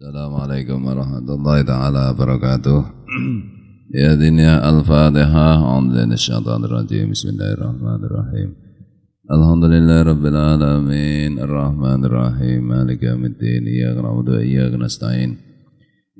السلام عليكم ورحمة الله تعالى وبركاته يا دنيا الفاتحة عند الشيطان الرجيم بسم الله الرحمن الرحيم الحمد لله رب العالمين الرحمن الرحيم مالك يوم الدين إياك نعبد وإياك نستعين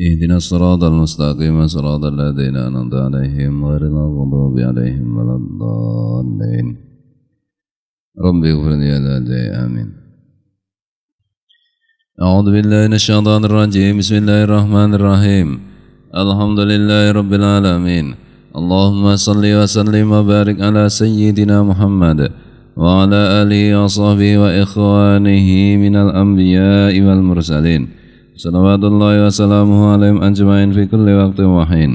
اهدنا الصراط المستقيم صراط الذين أنعمت عليهم غير المغضوب عليهم ولا الضالين ربي اغفر لي آمين أعوذ بالله من الشيطان الرجيم بسم الله الرحمن الرحيم الحمد لله رب العالمين اللهم صل وسلم وبارك على سيدنا محمد وعلى آله وصحبه وإخوانه من الأنبياء والمرسلين صلوات الله وسلامه عليهم أجمعين في كل وقت وحين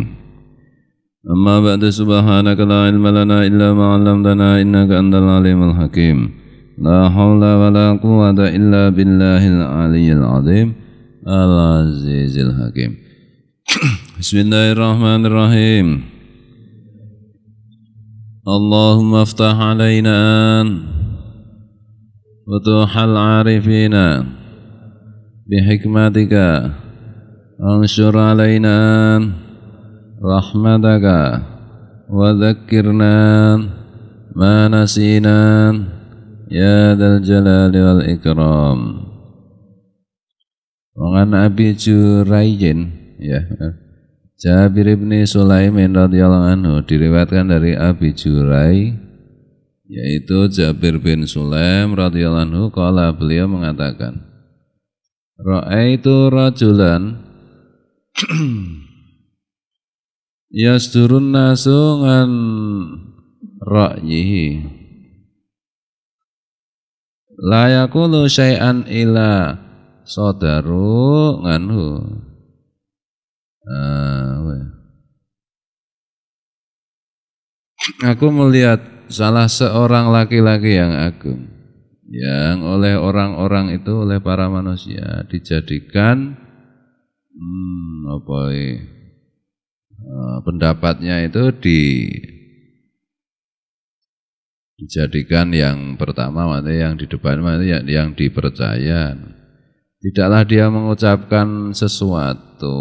أما بعد سبحانك لا علم لنا إلا ما علمتنا إنك أنت العليم الحكيم لا حول ولا قوة إلا بالله العلي العظيم العزيز الحكيم بسم الله الرحمن الرحيم اللهم افتح علينا فتوح العارفين بحكمتك انشر علينا رحمتك وذكرنا ما نسينا يا ذا الجلال والإكرام وعن أبي جريج ya Jabir bin Sulaimin radhiyallahu anhu diriwayatkan dari Abi Jurai yaitu Jabir bin Sulaim radhiyallahu anhu kala beliau mengatakan Ra'aitu rajulan yasturun nasungan ra'yihi layakulu syai'an ila sodaru nganhu uh, ah, aku melihat salah seorang laki-laki yang agung yang oleh orang-orang itu oleh para manusia dijadikan hmm, apa ini? Ah, pendapatnya itu di dijadikan yang pertama mati yang di depan mati yang, yang dipercaya. Tidaklah dia mengucapkan sesuatu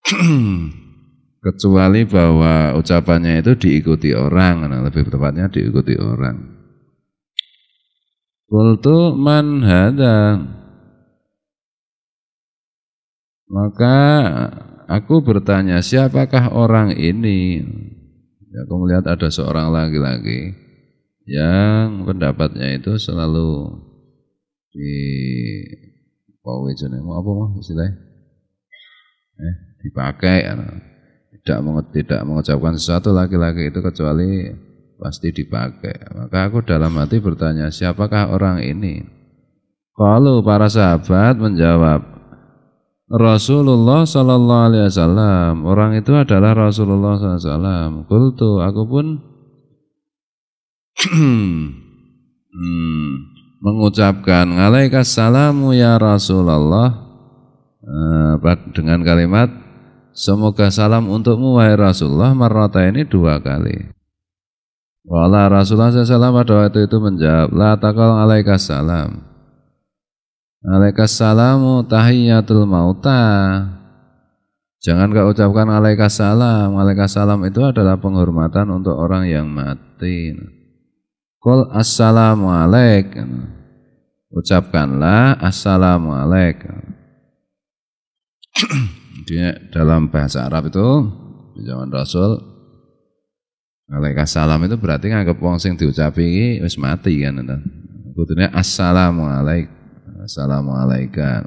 kecuali bahwa ucapannya itu diikuti orang, nah, lebih tepatnya diikuti orang. Kultu man hada. Maka aku bertanya siapakah orang ini? Ya, aku melihat ada seorang laki-laki yang pendapatnya itu selalu di pawai jenengmu apa mah istilahnya? Eh, dipakai anu. tidak tidak mengucapkan sesuatu laki-laki itu kecuali pasti dipakai. Maka aku dalam hati bertanya, siapakah orang ini? Kalau para sahabat menjawab, Rasulullah Sallallahu Alaihi Wasallam. Orang itu adalah Rasulullah Sallallahu Alaihi Wasallam. Kultu, aku pun hmm, mengucapkan alaika salamu ya Rasulullah eh, dengan kalimat semoga salam untukmu wahai Rasulullah marrata ini dua kali. Wala Rasulullah SAW pada waktu itu menjawab la takal alaika salam. Alaikassalamu tahiyatul mauta. Jangan kau ucapkan alaikassalam. Alaikassalam itu adalah penghormatan untuk orang yang mati. Kul assalamu alaik. Ucapkanlah assalamu alaik. Dia dalam bahasa Arab itu di zaman Rasul alaikassalam itu berarti nganggep wong sing diucapi wis mati kan. Kudunya assalamu alaik Assalamualaikum. alaikum.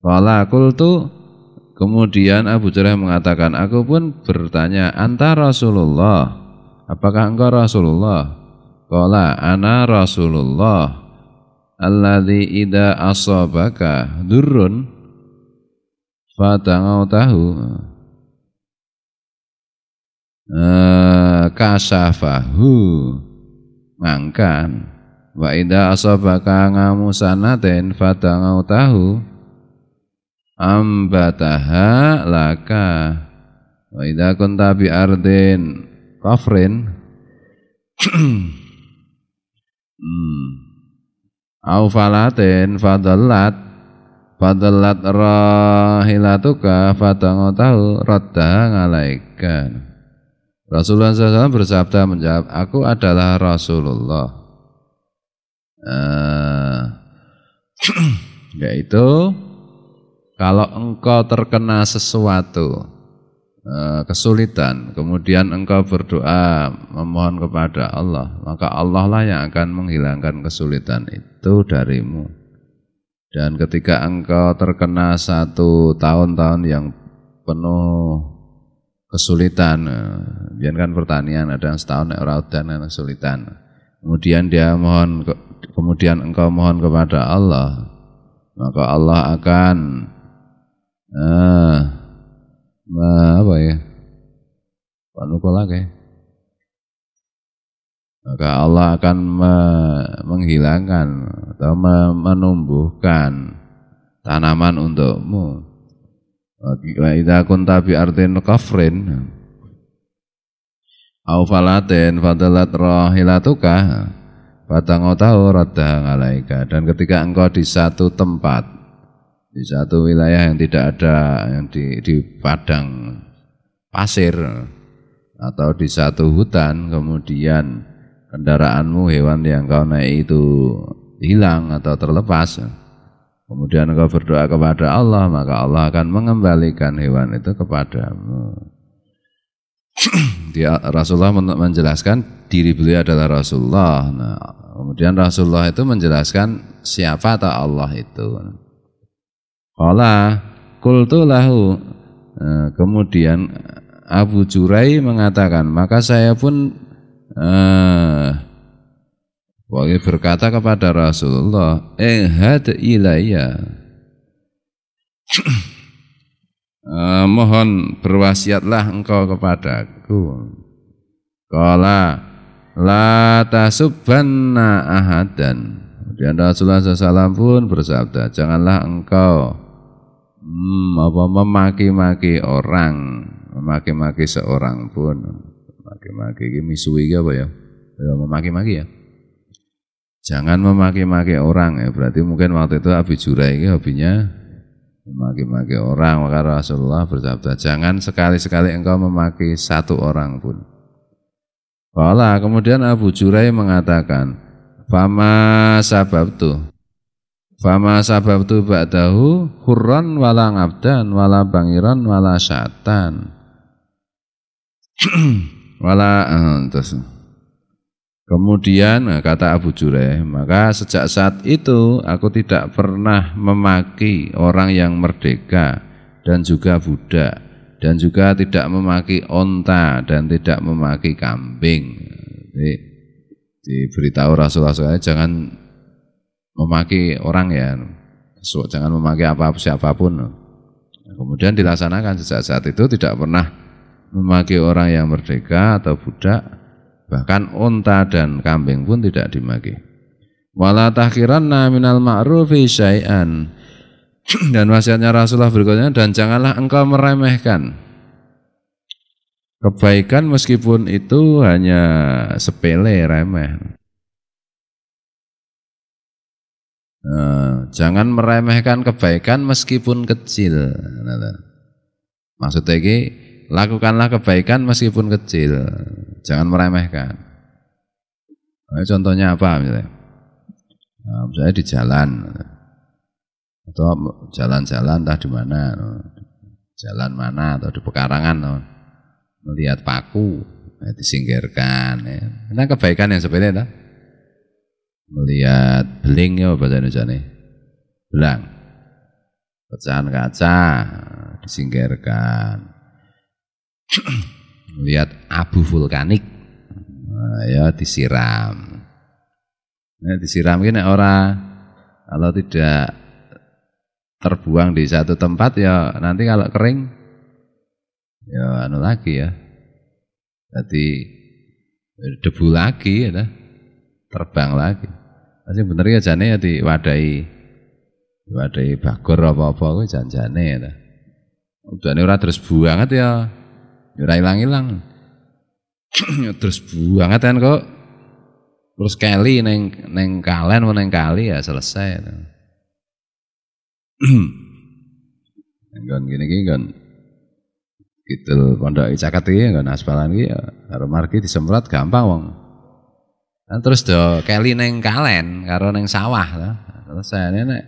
Kala kultu kemudian Abu Jurah mengatakan aku pun bertanya anta Rasulullah apakah engkau Rasulullah? Kala ana Rasulullah alladhi ida asobaka durun, fatangau tahu eh, kasafahu mangkan Wa idza asabaka ngamu sanaten fatangau tahu ambataha laka wa idza kunta bi arden kafrin hmm. au falaten fadallat fadallat rahilatuka fatangau tahu radda ngalaika Rasulullah SAW bersabda menjawab, aku adalah Rasulullah uh, yaitu kalau engkau terkena sesuatu eh, kesulitan, kemudian engkau berdoa memohon kepada Allah, maka Allah lah yang akan menghilangkan kesulitan itu darimu. Dan ketika engkau terkena satu tahun-tahun yang penuh kesulitan, eh, biarkan pertanian ada setahun orang dan kesulitan. Kemudian dia mohon kemudian engkau mohon kepada Allah, maka Allah akan eh, apa ya? Panukola lagi? maka Allah akan me menghilangkan atau menumbuhkan tanaman untukmu. Wa idza kunta bi ardin kafrin au falatin fadalat rahilatuka batang Fatangotau raddaha alaika dan ketika engkau di satu tempat di satu wilayah yang tidak ada yang di, di padang pasir atau di satu hutan kemudian kendaraanmu hewan yang kau naik itu hilang atau terlepas kemudian engkau berdoa kepada Allah maka Allah akan mengembalikan hewan itu kepadamu dia Rasulullah menjelaskan diri beliau adalah Rasulullah. Nah, kemudian Rasulullah itu menjelaskan siapa tak Allah itu. Qala qultu lahu. Eh, kemudian Abu Jurai mengatakan, maka saya pun eh berkata kepada Rasulullah, eh had ilayya." Eh, mohon berwasiatlah engkau kepadaku. Kala la tasubbanna ahadan. Kemudian Rasulullah SAW pun bersabda, janganlah engkau hmm, apa memaki-maki orang, memaki-maki seorang pun. Memaki-maki misui apa ya? ya memaki-maki ya. Jangan memaki-maki orang ya, berarti mungkin waktu itu Abi Jura ini hobinya Maki-maki orang, maka Rasulullah bersabda, jangan sekali-sekali engkau memaki satu orang pun. Wala, kemudian Abu Jurai mengatakan, Fama sabab tu Fama tu ba'dahu hurran wala ngabdan wala bangiran wala syatan. wala, eh, terus, Kemudian eh, kata Abu Jureh, maka sejak saat itu aku tidak pernah memaki orang yang merdeka dan juga budak dan juga tidak memaki onta dan tidak memaki kambing. Jadi diberitahu Rasulullah SAW jangan memaki orang ya, jangan memaki apa siapapun. Kemudian dilaksanakan sejak saat itu tidak pernah memaki orang yang merdeka atau budak Bahkan unta dan kambing pun tidak dimaki. Wala tahkiranna minal ma'rufi syai'an. Dan wasiatnya Rasulullah berikutnya, dan janganlah engkau meremehkan kebaikan meskipun itu hanya sepele, remeh. Nah, jangan meremehkan kebaikan meskipun kecil. Maksudnya ini, lakukanlah kebaikan meskipun kecil jangan meremehkan. Nah, contohnya apa misalnya? Nah, misalnya di jalan atau jalan-jalan entah di mana, jalan mana atau di pekarangan melihat paku ya, disingkirkan. Ya. Nah kebaikan yang seperti itu melihat beling ya bahasa Indonesia nih belang pecahan kaca disingkirkan lihat abu vulkanik nah, ya disiram nah, disiram ini orang kalau tidak terbuang di satu tempat ya nanti kalau kering ya anu lagi ya jadi ya, debu lagi ya terbang lagi pasti bener ya jane ya diwadahi diwadai bagor apa-apa kuwi jan jane ya ini ya orang terus buang ya ya ora ilang-ilang terus kan kok terus kali neng neng kalen neng kali ya selesai Gon gini gini kan. gitu pondok icakat iki nggon aspalan ya. Harus marki disemprot gampang wong. Nah, terus do kali neng kalian karo neng sawah lah Terus saya nek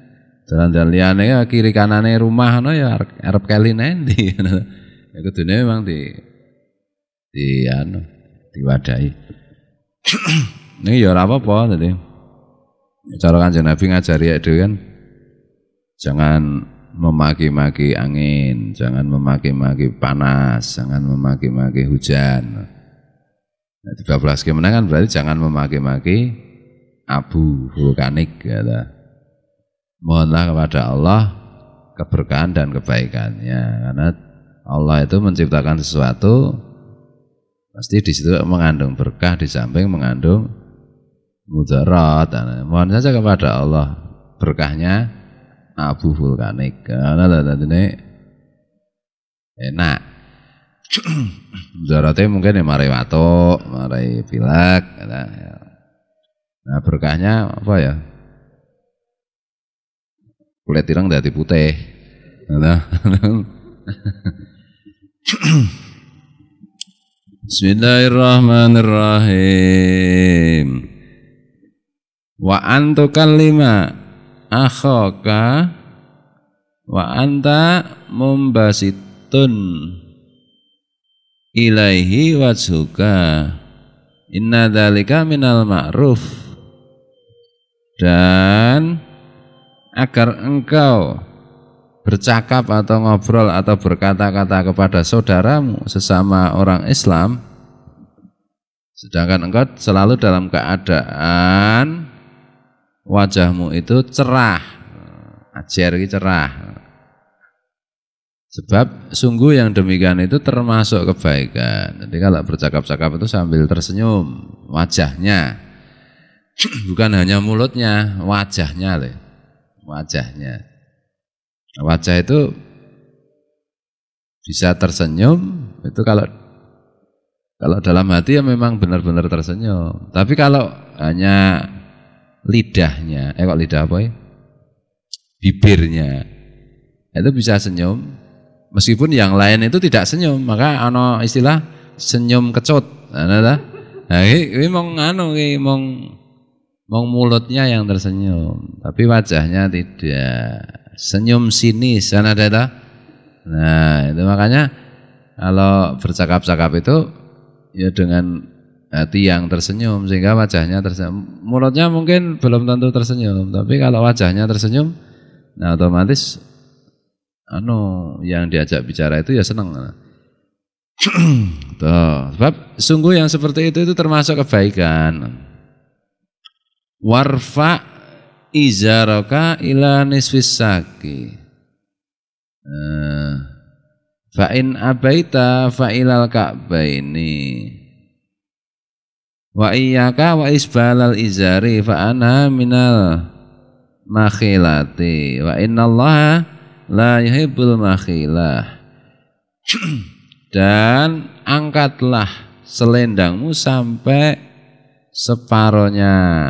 jalan liane ya kiri kanane rumah no ya arep neng nendi Ya dunia memang di di anu diwadahi. Ini ya ora apa-apa tadi. Cara Kanjeng Nabi ngajari ya itu kan jangan memaki-maki angin, jangan memaki-maki panas, jangan memaki-maki hujan. Nah, 13 kan berarti jangan memaki-maki abu vulkanik gitu. Mohonlah kepada Allah keberkahan dan kebaikannya karena Allah itu menciptakan sesuatu pasti di situ mengandung berkah di samping mengandung mudarat. Mohon saja kepada Allah berkahnya abu vulkanik. Karena ini enak. Mudaratnya mungkin ya marai wato marai pilak ya. Nah berkahnya apa ya? Kulit tirang dari putih. Nah, Bismillahirrahmanirrahim. Wa kalima akhaka wa anta mumbasitun ilaihi wajhuka inna dalika minal ma'ruf dan agar engkau bercakap atau ngobrol atau berkata-kata kepada saudaramu sesama orang Islam sedangkan engkau selalu dalam keadaan wajahmu itu cerah ajar ini cerah sebab sungguh yang demikian itu termasuk kebaikan jadi kalau bercakap-cakap itu sambil tersenyum wajahnya bukan hanya mulutnya wajahnya le wajahnya Nah, wajah itu bisa tersenyum itu kalau kalau dalam hati ya memang benar-benar tersenyum. Tapi kalau hanya lidahnya, eh kok lidah apa ya? Bibirnya itu bisa senyum. Meskipun yang lain itu tidak senyum, maka ano istilah senyum kecut. Nah, nah ini mong anu ini mau mong mulutnya yang tersenyum, tapi wajahnya tidak senyum sinis kan ada itu Nah, itu makanya kalau bercakap-cakap itu ya dengan hati yang tersenyum sehingga wajahnya tersenyum. Mulutnya mungkin belum tentu tersenyum, tapi kalau wajahnya tersenyum, nah otomatis anu yang diajak bicara itu ya seneng Tuh, sebab sungguh yang seperti itu itu termasuk kebaikan. Warfa izaraka ila nisfis saki eh, fa in abaita fa ka'baini wa iyyaka wa isbalal izari fa ana minal makhilati wa innallaha la yuhibbul makhilah dan angkatlah selendangmu sampai separohnya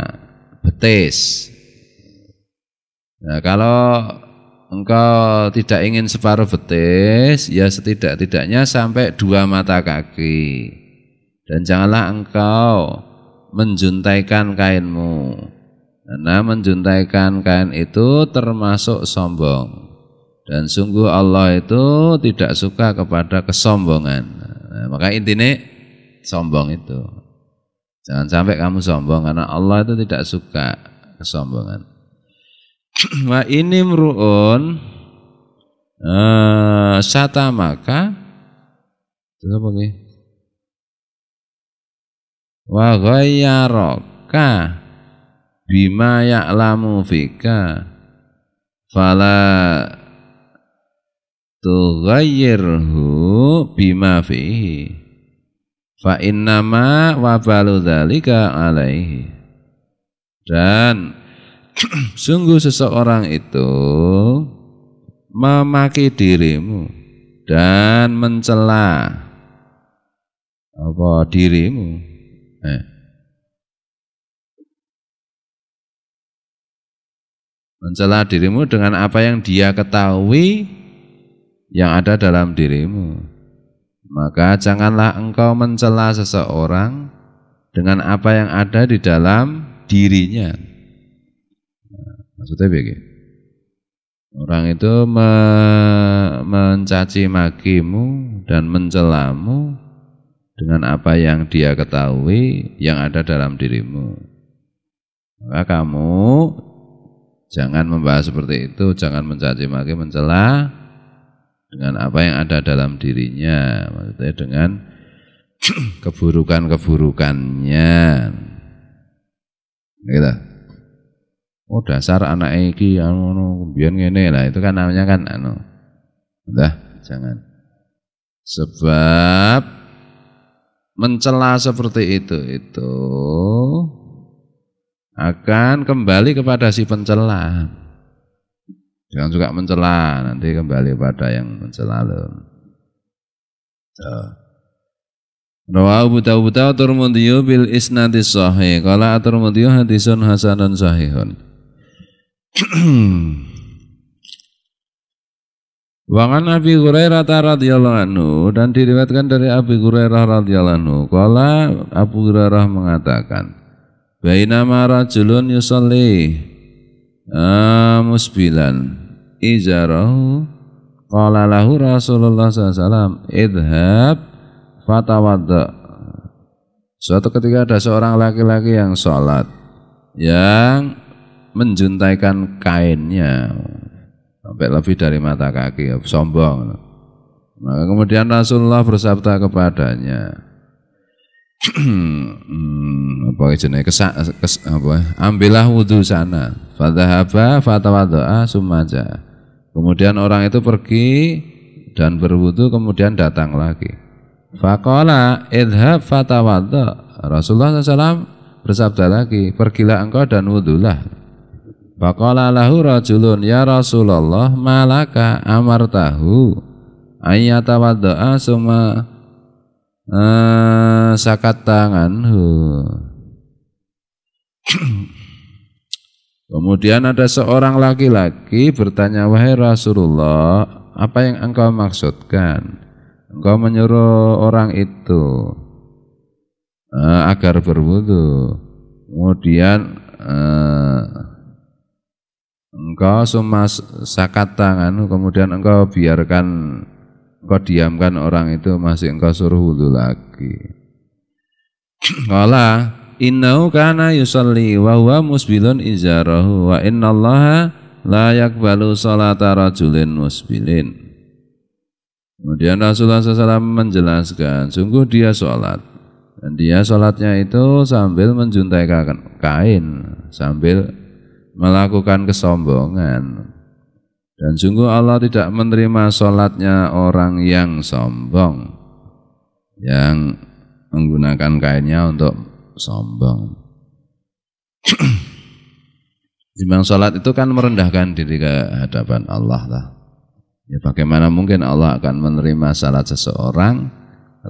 betis Nah, kalau engkau tidak ingin separuh betis, ya setidak-tidaknya sampai dua mata kaki. Dan janganlah engkau menjuntaikan kainmu. Karena menjuntaikan kain itu termasuk sombong. Dan sungguh Allah itu tidak suka kepada kesombongan. Nah, maka intinya sombong itu. Jangan sampai kamu sombong karena Allah itu tidak suka kesombongan wa ini mruun eh, sata maka terus apa lagi wa ghayyaraka bima ya'lamu fika fala tughayyirhu bima fihi fa innama wabalu dzalika alaihi dan sungguh seseorang itu memaki dirimu dan mencela apa dirimu eh. mencela dirimu dengan apa yang dia ketahui yang ada dalam dirimu maka janganlah engkau mencela seseorang dengan apa yang ada di dalam dirinya Maksudnya begini. Orang itu me mencaci makimu dan mencelamu dengan apa yang dia ketahui yang ada dalam dirimu. Maka kamu jangan membahas seperti itu, jangan mencaci maki, mencela dengan apa yang ada dalam dirinya, maksudnya dengan keburukan-keburukannya. Gitu oh dasar anak iki anu ya, anu biyen ngene lah itu kan namanya kan anu udah jangan sebab mencela seperti itu itu akan kembali kepada si pencela jangan suka mencela nanti kembali pada yang mencela lo Rawa Abu Dawud Turmudiyyu bil isnadis sahih. Qala Turmudiyyu hadisun hasanun sahihun. Wangan Abi Hurairah radhiyallahu anhu dan diriwayatkan dari Abi Hurairah radhiyallahu anhu. Kala Abu Hurairah mengatakan, "Bainama rajulun yusalli musbilan izarahu qala lahu Rasulullah SAW idhab fatawadda." Suatu ketika ada seorang laki-laki yang sholat yang menjuntaikan kainnya sampai lebih dari mata kaki ya, sombong nah, kemudian Rasulullah bersabda kepadanya apa jenis kesak kes, apa ambillah wudhu sana fadhahaba fatawadha sumaja kemudian orang itu pergi dan berwudhu kemudian datang lagi faqala idhab fatawadha Rasulullah SAW bersabda lagi pergilah engkau dan wudhulah Faqala lahu rajulun ya Rasulullah malaka amartahu wadda'a summa uh, eh, sakat tanganhu. Kemudian ada seorang laki-laki bertanya, "Wahai Rasulullah, apa yang engkau maksudkan? Engkau menyuruh orang itu uh, agar berwudu." Kemudian uh, engkau sumas sakat tangan, kemudian engkau biarkan engkau diamkan orang itu masih engkau suruh wudhu lagi Kala innahu kana yusalli wa huwa musbilun izarahu wa innallaha la yakbalu salata rajulin musbilin Kemudian Rasulullah SAW menjelaskan, sungguh dia sholat. Dan dia sholatnya itu sambil menjuntai kain, sambil melakukan kesombongan. Dan sungguh Allah tidak menerima sholatnya orang yang sombong, yang menggunakan kainnya untuk sombong. Timbang sholat itu kan merendahkan diri ke hadapan Allah lah. Ya bagaimana mungkin Allah akan menerima salat seseorang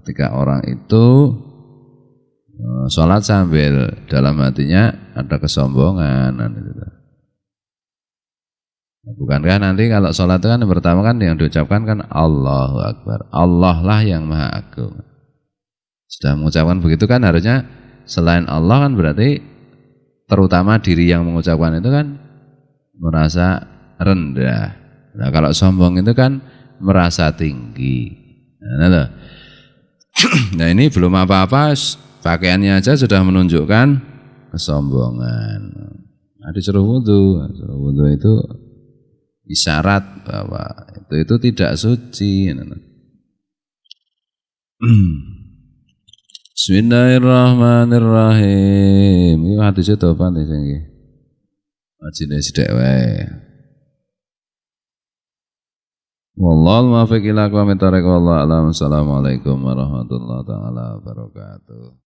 ketika orang itu eh, sholat sambil dalam hatinya ada kesombongan. Gitu. Bukankah nanti kalau sholat itu kan yang pertama kan yang diucapkan kan Allahu Akbar. Allah lah yang maha agung. Sudah mengucapkan begitu kan harusnya selain Allah kan berarti terutama diri yang mengucapkan itu kan merasa rendah. Nah kalau sombong itu kan merasa tinggi. Nah, nah, nah ini belum apa-apa pakaiannya aja sudah menunjukkan kesombongan. Nah disuruh wudhu, disuruh nah, wudhu itu isyarat bahwa itu itu tidak suci. Gitu. Bismillahirrahmanirrahim. Ini hadisnya topan nih sengki. Majine sithik wae. Wallahul muwaffiq ila aqwamit thariq wallahu alam. Assalamualaikum warahmatullahi taala wabarakatuh.